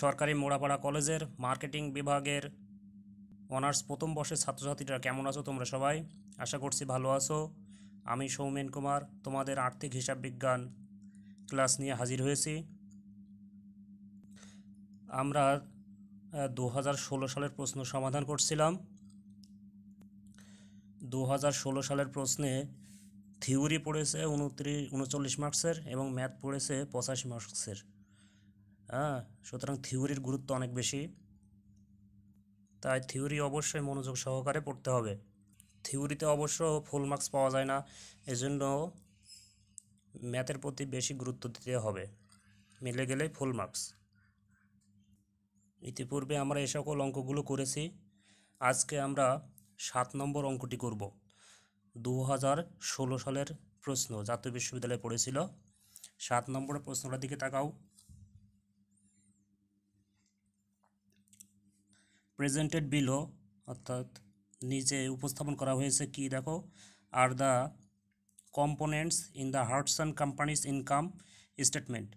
সরকারি মোড়াপাড়া কলেজের মার্কেটিং বিভাগের অনার্স প্রথম বর্ষের ছাত্রছাত্রীরা কেমন আছো তোমরা সবাই আশা করছি ভালো আছো আমি সৌমেন কুমার তোমাদের আর্থিক হিসাব বিজ্ঞান ক্লাস নিয়ে হাজির হয়েছি আমরা দু সালের প্রশ্ন সমাধান করছিলাম দু সালের প্রশ্নে থিওরি পড়েছে উনত্রিশ উনচল্লিশ মার্কসের এবং ম্যাথ পড়েছে পঁচাশি মার্কসের হ্যাঁ সুতরাং থিওরির গুরুত্ব অনেক বেশি তাই থিওরি অবশ্যই মনোযোগ সহকারে পড়তে হবে থিওরিতে অবশ্য ফুল মার্কস পাওয়া যায় না এজন্য ম্যাথের প্রতি বেশি গুরুত্ব দিতে হবে মিলে গেলে ফুল মার্কস ইতিপূর্বে আমরা এ সকল অঙ্কগুলো করেছি আজকে আমরা সাত নম্বর অঙ্কটি করব দু সালের প্রশ্ন জাতীয় বিশ্ববিদ্যালয়ে পড়েছিল সাত নম্বরের প্রশ্নটার দিকে তাকাও প্রেজেন্টেড বিলো অর্থাৎ নিচে উপস্থাপন করা হয়েছে কি দেখো আর the components in the Hartson companies income statement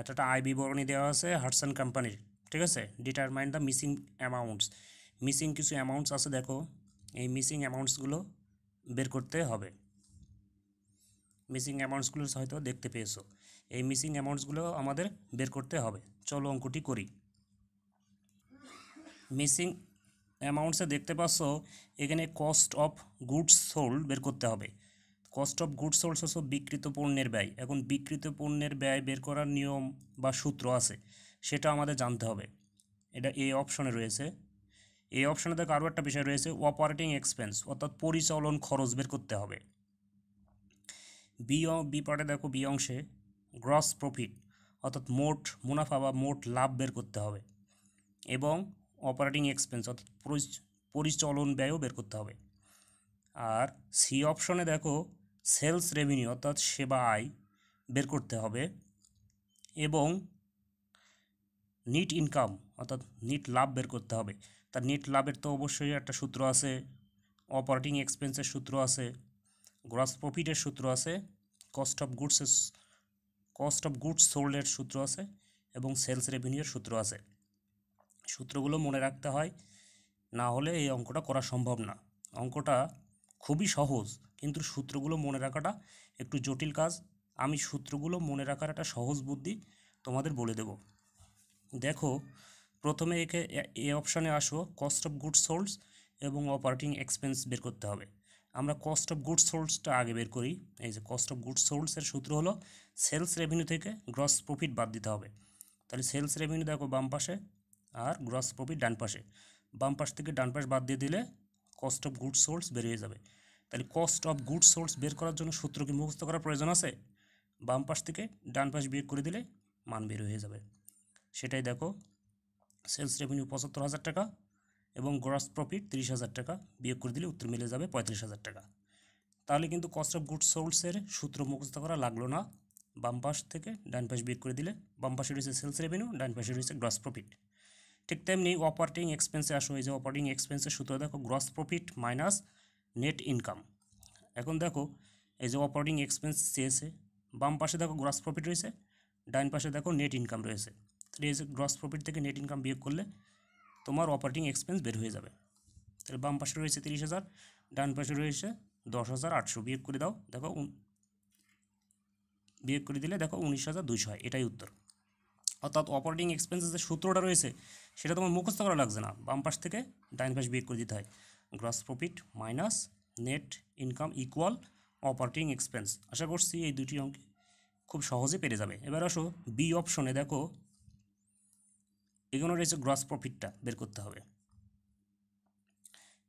একটা আয় বিবরণী দেওয়া আছে হার্টসান কোম্পানির ঠিক আছে determine the missing amounts missing কিছু অ্যামাউন্টস আছে দেখো এই মিসিং অ্যামাউন্টসগুলো বের করতে হবে মিসিং অ্যামাউন্টসগুলো হয়তো দেখতে পেয়েছো এই মিসিং অ্যামাউন্টসগুলো আমাদের বের করতে হবে চলো অঙ্কটি করি মিসিং অ্যামাউন্টসে দেখতে পাচ্ছ এখানে কস্ট অফ গুডস সোল্ড বের করতে হবে কস্ট অফ গুডস সোল্ড হচ্ছে বিক্রিত পণ্যের ব্যয় এখন বিকৃত পণ্যের ব্যয় বের করার নিয়ম বা সূত্র আছে সেটা আমাদের জানতে হবে এটা এ অপশনে রয়েছে এই অপশনে দেখো আরও একটা বিষয় রয়েছে অপারেটিং এক্সপেন্স অর্থাৎ পরিচালন খরচ বের করতে হবে বি বি পার্টে দেখো বি অংশে গ্রস প্রফিট অর্থাৎ মোট মুনাফা বা মোট লাভ বের করতে হবে এবং অপারেটিং এক্সপেন্স অর্থাৎ পরিচলন ব্যয়ও বের করতে হবে আর সি অপশনে দেখো সেলস রেভিনিউ অর্থাৎ সেবা আয় বের করতে হবে এবং নিট ইনকাম অর্থাৎ নিট লাভ বের করতে হবে তার নিট লাভের তো অবশ্যই একটা সূত্র আছে অপারেটিং এক্সপেন্সের সূত্র আছে গ্রস প্রফিটের সূত্র আছে কস্ট অফ গুডসের কস্ট অফ গুডস সোল্ডের সূত্র আছে এবং সেলস রেভিনিউর সূত্র আছে সূত্রগুলো মনে রাখতে হয় না হলে এই অঙ্কটা করা সম্ভব না অঙ্কটা খুবই সহজ কিন্তু সূত্রগুলো মনে রাখাটা একটু জটিল কাজ আমি সূত্রগুলো মনে রাখার একটা সহজ বুদ্ধি তোমাদের বলে দেব দেখো প্রথমে একে এ অপশানে আসো কস্ট অফ গুডস সোল্ডস এবং অপারেটিং এক্সপেন্স বের করতে হবে আমরা কস্ট অফ গুডস সোল্ডসটা আগে বের করি এই যে কস্ট অফ গুডস সোল্ডসের সূত্র হলো সেলস রেভিনিউ থেকে গ্রস প্রফিট বাদ দিতে হবে তাহলে সেলস রেভিনিউ দেখো বাম পাশে আর গ্রস প্রফিট ডান পাশে বাম পাশ থেকে ডান পাশ বাদ দিয়ে দিলে কস্ট অফ গুড সোর্স বেরিয়ে যাবে তাহলে কস্ট অফ গুড সোর্স বের করার জন্য সূত্রকে মুখস্থ করার প্রয়োজন আছে বাম পাশ থেকে ডান পাশ বিয়োগ করে দিলে মান বের হয়ে যাবে সেটাই দেখো সেলস রেভিনিউ পঁচাত্তর হাজার টাকা এবং গ্রস প্রফিট তিরিশ হাজার টাকা বিয়োগ করে দিলে উত্তর মিলে যাবে পঁয়ত্রিশ হাজার টাকা তাহলে কিন্তু কস্ট অফ গুড সোর্সের সূত্র মুখস্থ করা লাগলো না বাম পাশ থেকে ডান পাশ বিয়োগ করে দিলে বাম পাশে রয়েছে সেলস রেভিনিউ ডান পাশে রয়েছে গ্রস প্রফিট ঠিক তেমনি অপারেটিং এক্সপেন্সে আসো এই যে অপারেটিং এক্সপেন্সের সূত্র দেখো gross profit minus net income এখন দেখো এই যে অপারেটিং এক্সপেন্স চেয়েছে বাম পাশে দেখো গ্রস প্রফিট রয়েছে ডাইন পাশে দেখো নেট ইনকাম রয়েছে তাহলে এই যে গ্রস প্রফিট থেকে নেট ইনকাম বিয়োগ করলে তোমার অপারেটিং এক্সপেন্স বের হয়ে যাবে তাহলে বাম পাশে রয়েছে তিরিশ হাজার ডান পাশে রয়েছে দশ হাজার আটশো বিয়োগ করে দাও দেখো বিয়োগ করে দিলে দেখো উনিশ হাজার দুশো হয় এটাই উত্তর অর্থাৎ অপারেটিং এক্সপেন্সেস যে সূত্রটা রয়েছে সেটা তোমার মুখস্থ করা লাগছে না বাম পাশ থেকে ডাইন পাশ বিয়োগ করে দিতে হয় gross profit minus net income equal operating expense আশা করছি এই দুটি অঙ্ক খুব সহজে পেরে যাবে এবার আসো বি অপশনে দেখো এগুলো রয়েছে গ্রস প্রফিটটা বের করতে হবে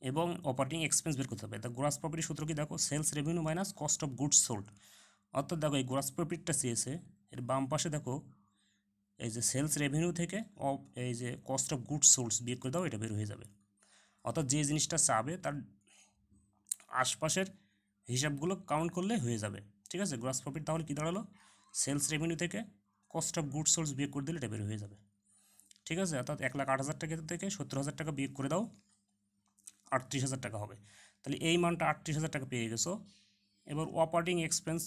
এবং অপারেটিং এক্সপেন্স বের করতে হবে দ্য গ্রস প্রফিটের সূত্র কি দেখো sales revenue minus cost of goods sold অর্থাৎ দেখো এই গ্রস প্রফিটটা সিএসএ এর বাম পাশে দেখো এই যে সেলস রেভিনিউ থেকে এই যে কস্ট অফ গুড সোর্স বিয়ে করে দাও এটা বের হয়ে যাবে অর্থাৎ যে জিনিসটা চাবে তার আশপাশের হিসাবগুলো কাউন্ট করলে হয়ে যাবে ঠিক আছে গ্রস প্রফিট তাহলে কী দাঁড়ালো সেলস রেভিনিউ থেকে কস্ট অফ গুড সোর্স বিয়ে করে দিলে এটা বের হয়ে যাবে ঠিক আছে অর্থাৎ এক লাখ আট হাজার টাকা থেকে সত্তর হাজার টাকা বিয়ে করে দাও আটত্রিশ হাজার টাকা হবে তাহলে এই মানটা আটত্রিশ হাজার টাকা পেয়ে গেছো এবার অপারেটিং এক্সপেন্স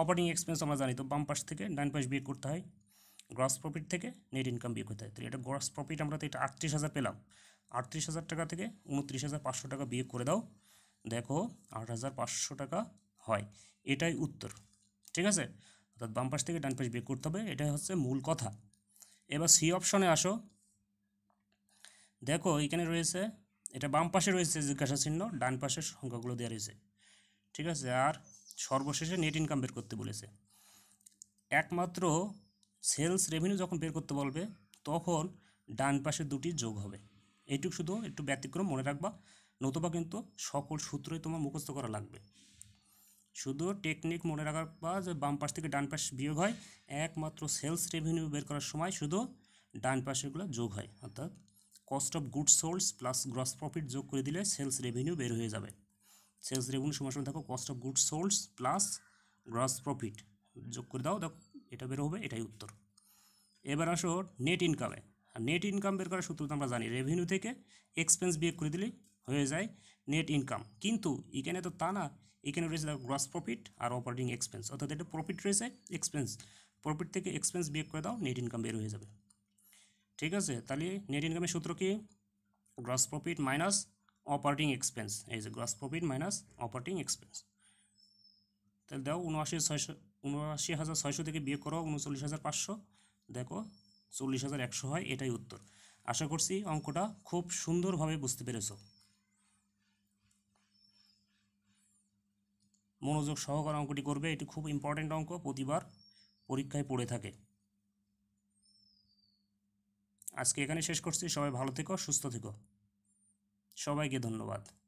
অপারেটিং এক্সপেন্স আমরা জানি তো বাম পাশ থেকে ডান পাশ বিয়ে করতে হয় গ্রস প্রফিট থেকে নেট ইনকাম বিয়োগ হতে হয় তাহলে এটা গ্রস প্রফিট আমরা তো এটা আটত্রিশ হাজার পেলাম আটত্রিশ হাজার টাকা থেকে উনত্রিশ হাজার পাঁচশো টাকা বিয়োগ করে দাও দেখো আট হাজার পাঁচশো টাকা হয় এটাই উত্তর ঠিক আছে অর্থাৎ বামপাশ থেকে ডানপাশ পাশ বিয়োগ করতে হবে এটাই হচ্ছে মূল কথা এবার সি অপশনে আসো দেখো এখানে রয়েছে এটা বাম পাশে রয়েছে জিজ্ঞাসা চিহ্ন ডানপাশের সংখ্যাগুলো দেওয়া রয়েছে ঠিক আছে আর সর্বশেষে নেট ইনকাম বের করতে বলেছে একমাত্র সেলস রেভিনিউ যখন বের করতে বলবে তখন ডান পাশে দুটি যোগ হবে এইটুকু শুধু একটু ব্যতিক্রম মনে রাখবা নতুবা কিন্তু সকল সূত্রই তোমার মুখস্থ করা লাগবে শুধু টেকনিক মনে রাখার বা যে বাম পাশ থেকে ডান পাশ বিয়োগ হয় একমাত্র সেলস রেভিনিউ বের করার সময় শুধু ডান পাশেগুলো যোগ হয় অর্থাৎ cost of goods solds plus gross profit যোগ করে দিলে সেলস রেভিনিউ বের হয়ে যাবে সেলস রেভিনিউ সময় সময় দেখো cost of goods solds plus gross profit যোগ করে দাও দেখো এটা বের হবে এটাই উত্তর এবার আসো নেট ইনকামে আর নেট ইনকাম বের করার সূত্র তো আমরা জানি রেভিনিউ থেকে এক্সপেন্স বিয়োগ করে দিলে হয়ে যায় নেট ইনকাম কিন্তু এখানে তো তা না এখানে রয়েছে দেখো গ্রস প্রফিট আর অপারেটিং এক্সপেন্স অর্থাৎ এটা প্রফিট রয়েছে এক্সপেন্স প্রফিট থেকে এক্সপেন্স বিয়োগ করে দাও নেট ইনকাম বের হয়ে যাবে ঠিক আছে তাহলে নেট ইনকামের সূত্র কি gross profit minus operating expense এই যে gross profit minus operating expense তাহলে দাও উনআশি ছয়শো উনআশি হাজার ছয়শো থেকে বিয়ে করো উনচল্লিশ হাজার পাঁচশো দেখো চল্লিশ হাজার একশো হয় এটাই উত্তর আশা করছি অঙ্কটা খুব সুন্দরভাবে বুঝতে পেরেছ মনোযোগ সহকার অঙ্কটি করবে এটি খুব ইম্পর্ট্যান্ট অঙ্ক প্রতিবার পরীক্ষায় পড়ে থাকে আজকে এখানে শেষ করছি সবাই ভালো থেকো সুস্থ থেকো সবাইকে ধন্যবাদ